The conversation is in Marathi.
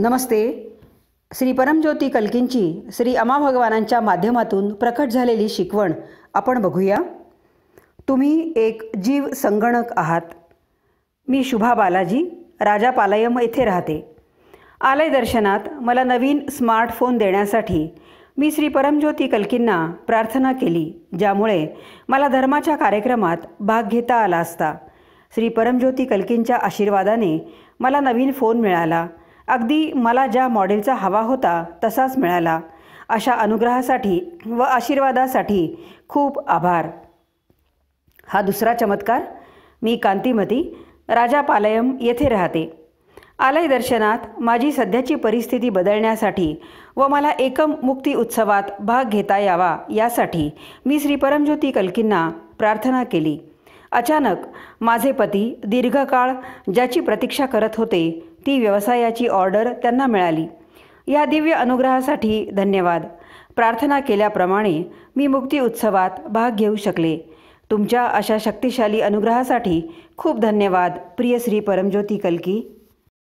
नमस्ते श्री परमज्योती कल्कींची श्री अमा भगवानांच्या माध्यमातून प्रकट झालेली शिकवण आपण बघूया तुम्ही एक जीव संगणक आहात मी शुभा बालाजी राजापालयम येथे राहते आलय दर्शनात मला नवीन स्मार्टफोन देण्यासाठी मी श्री परमज्योती कल्कींना प्रार्थना केली ज्यामुळे मला धर्माच्या कार्यक्रमात भाग घेता आला असता श्री परमज्योती कलकींच्या आशीर्वादाने मला नवीन फोन मिळाला अगदी मला ज्या मॉडेलचा हवा होता तसाच मिळाला अशा अनुग्रहासाठी व आशीर्वादासाठी खूप आभार हा दुसरा चमत्कार मी कांतीमती राजापालयम येथे राहते आलय दर्शनात माझी सध्याची परिस्थिती बदलण्यासाठी व मला एकम मुक्ती उत्सवात भाग घेता यावा यासाठी मी श्री परमज्योती कल्कींना प्रार्थना केली अचानक माझे पती दीर्घकाळ ज्याची प्रतीक्षा करत होते ती व्यवसायाची ऑर्डर त्यांना मिळाली या दिव्य अनुग्रहासाठी धन्यवाद प्रार्थना केल्याप्रमाणे मी मुक्ती उत्सवात भाग घेऊ शकले तुमच्या अशा शक्तिशाली अनुग्रहासाठी खूप धन्यवाद प्रिय श्री परमज्योती कलकी